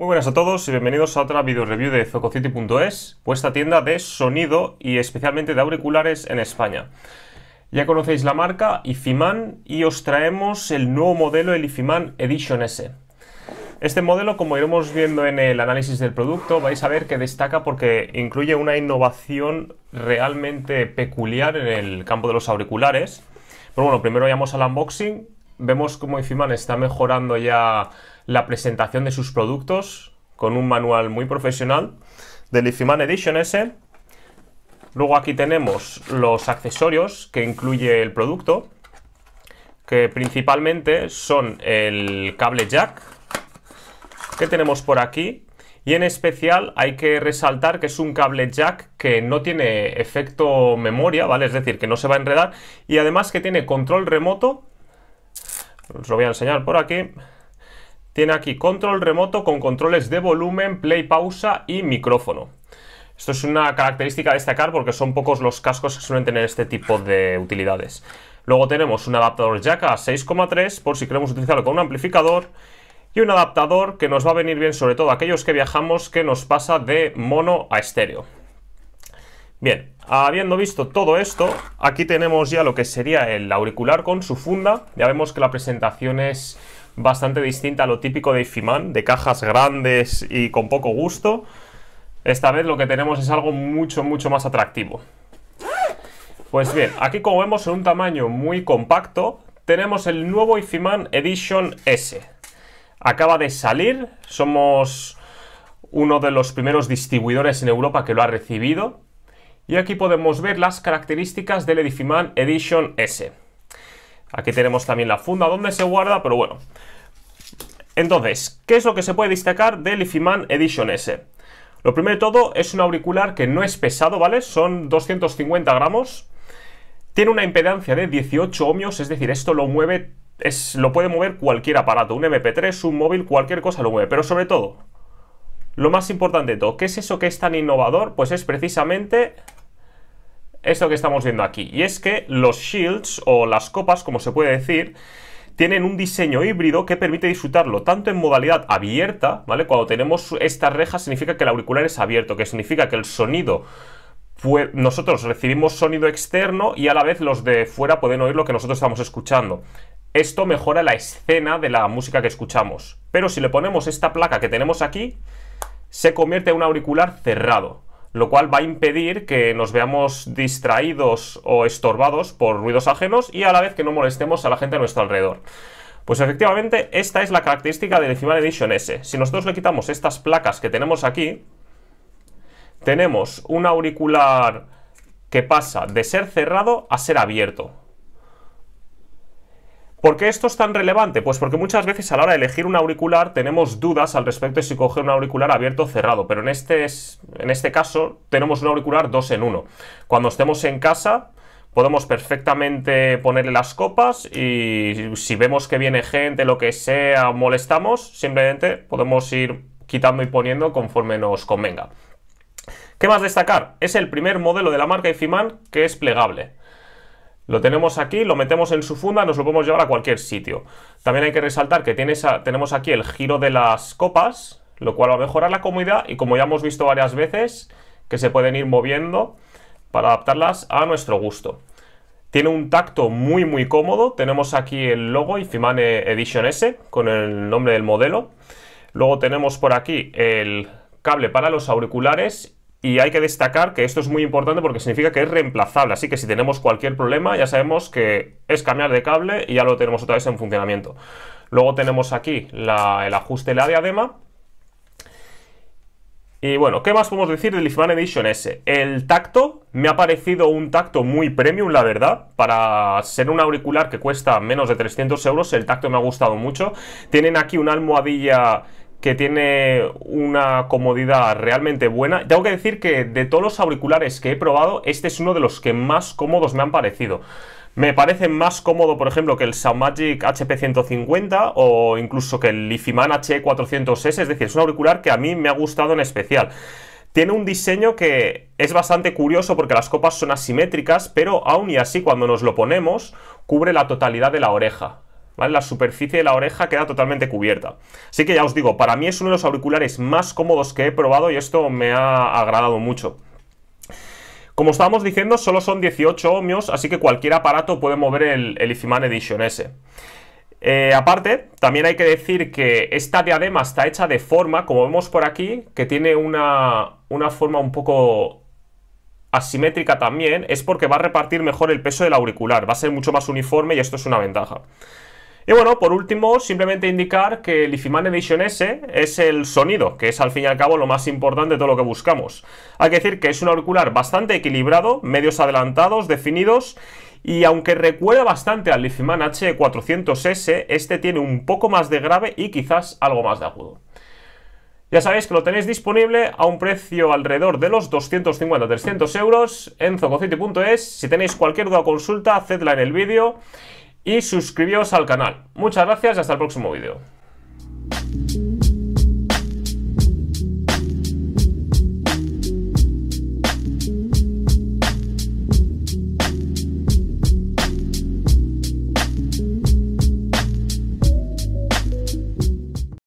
Muy buenas a todos y bienvenidos a otra video review de Zococity.es, puesta tienda de sonido y especialmente de auriculares en España. Ya conocéis la marca Ifiman y os traemos el nuevo modelo, el Ifiman Edition S. Este modelo, como iremos viendo en el análisis del producto, vais a ver que destaca porque incluye una innovación realmente peculiar en el campo de los auriculares. Pero bueno, primero vayamos al unboxing. Vemos cómo Ifiman está mejorando ya la presentación de sus productos con un manual muy profesional de Ifiman Edition S. Luego aquí tenemos los accesorios que incluye el producto, que principalmente son el cable jack que tenemos por aquí y en especial hay que resaltar que es un cable jack que no tiene efecto memoria, ¿vale? Es decir, que no se va a enredar y además que tiene control remoto. Os lo voy a enseñar por aquí tiene aquí control remoto con controles de volumen, play, pausa y micrófono. Esto es una característica a destacar porque son pocos los cascos que suelen tener este tipo de utilidades. Luego tenemos un adaptador jack a 6,3 por si queremos utilizarlo con un amplificador y un adaptador que nos va a venir bien sobre todo a aquellos que viajamos que nos pasa de mono a estéreo. Bien, habiendo visto todo esto, aquí tenemos ya lo que sería el auricular con su funda. Ya vemos que la presentación es bastante distinta a lo típico de Ifiman, de cajas grandes y con poco gusto. Esta vez lo que tenemos es algo mucho, mucho más atractivo. Pues bien, aquí como vemos en un tamaño muy compacto, tenemos el nuevo Ifiman Edition S. Acaba de salir, somos uno de los primeros distribuidores en Europa que lo ha recibido. Y aquí podemos ver las características del IFIMAN Edition S. Aquí tenemos también la funda donde se guarda, pero bueno. Entonces, ¿qué es lo que se puede destacar del Ifiman Edition S? Lo primero de todo, es un auricular que no es pesado, ¿vale? Son 250 gramos. Tiene una impedancia de 18 ohmios, es decir, esto lo mueve, es, lo puede mover cualquier aparato, un MP3, un móvil, cualquier cosa lo mueve. Pero sobre todo, lo más importante de todo, ¿qué es eso que es tan innovador? Pues es precisamente esto que estamos viendo aquí. Y es que los shields, o las copas, como se puede decir, tienen un diseño híbrido que permite disfrutarlo tanto en modalidad abierta, ¿vale? Cuando tenemos esta reja significa que el auricular es abierto, que significa que el sonido nosotros recibimos sonido externo y a la vez los de fuera pueden oír lo que nosotros estamos escuchando. Esto mejora la escena de la música que escuchamos. Pero si le ponemos esta placa que tenemos aquí, se convierte en un auricular cerrado lo cual va a impedir que nos veamos distraídos o estorbados por ruidos ajenos y a la vez que no molestemos a la gente a nuestro alrededor. Pues efectivamente, esta es la característica del encima Edition S. Si nosotros le quitamos estas placas que tenemos aquí, tenemos un auricular que pasa de ser cerrado a ser abierto. ¿Por qué esto es tan relevante? Pues porque muchas veces a la hora de elegir un auricular tenemos dudas al respecto de si coger un auricular abierto o cerrado, pero en este, en este caso tenemos un auricular dos en uno. Cuando estemos en casa podemos perfectamente ponerle las copas y si vemos que viene gente, lo que sea, molestamos, simplemente podemos ir quitando y poniendo conforme nos convenga. ¿Qué más destacar? Es el primer modelo de la marca Ifiman que es plegable. Lo tenemos aquí, lo metemos en su funda, nos lo podemos llevar a cualquier sitio. También hay que resaltar que tenemos aquí el giro de las copas, lo cual va a mejorar la comodidad y como ya hemos visto varias veces, que se pueden ir moviendo para adaptarlas a nuestro gusto. Tiene un tacto muy muy cómodo, tenemos aquí el logo Ifimane Edition S con el nombre del modelo. Luego tenemos por aquí el cable para los auriculares y hay que destacar que esto es muy importante porque significa que es reemplazable, así que si tenemos cualquier problema ya sabemos que es cambiar de cable y ya lo tenemos otra vez en funcionamiento. Luego tenemos aquí el ajuste de la diadema. Y bueno, ¿qué más podemos decir del Ifman Edition S? El tacto, me ha parecido un tacto muy premium, la verdad. Para ser un auricular que cuesta menos de 300 euros, el tacto me ha gustado mucho. Tienen aquí una almohadilla que tiene una comodidad realmente buena. Tengo que decir que de todos los auriculares que he probado, este es uno de los que más cómodos me han parecido. Me parece más cómodo, por ejemplo, que el Soundmagic HP150 o incluso que el Ifiman H400S, es decir, es un auricular que a mí me ha gustado en especial. Tiene un diseño que es bastante curioso porque las copas son asimétricas, pero aún y así cuando nos lo ponemos cubre la totalidad de la oreja. La superficie de la oreja queda totalmente cubierta. Así que ya os digo, para mí es uno de los auriculares más cómodos que he probado y esto me ha agradado mucho. Como estábamos diciendo, solo son 18 ohmios, así que cualquier aparato puede mover el, el Edition S. Eh, aparte, también hay que decir que esta diadema está hecha de forma, como vemos por aquí, que tiene una, una forma un poco asimétrica también, es porque va a repartir mejor el peso del auricular, va a ser mucho más uniforme y esto es una ventaja. Y bueno, por último, simplemente indicar que el IFIMAN Edition S es el sonido, que es al fin y al cabo lo más importante de todo lo que buscamos. Hay que decir que es un auricular bastante equilibrado, medios adelantados, definidos, y aunque recuerda bastante al IFIMAN H400S, este tiene un poco más de grave y quizás algo más de agudo. Ya sabéis que lo tenéis disponible a un precio alrededor de los 250-300 euros en zococity.es. Si tenéis cualquier duda o consulta, hacedla en el vídeo y suscribíos al canal. Muchas gracias y hasta el próximo vídeo.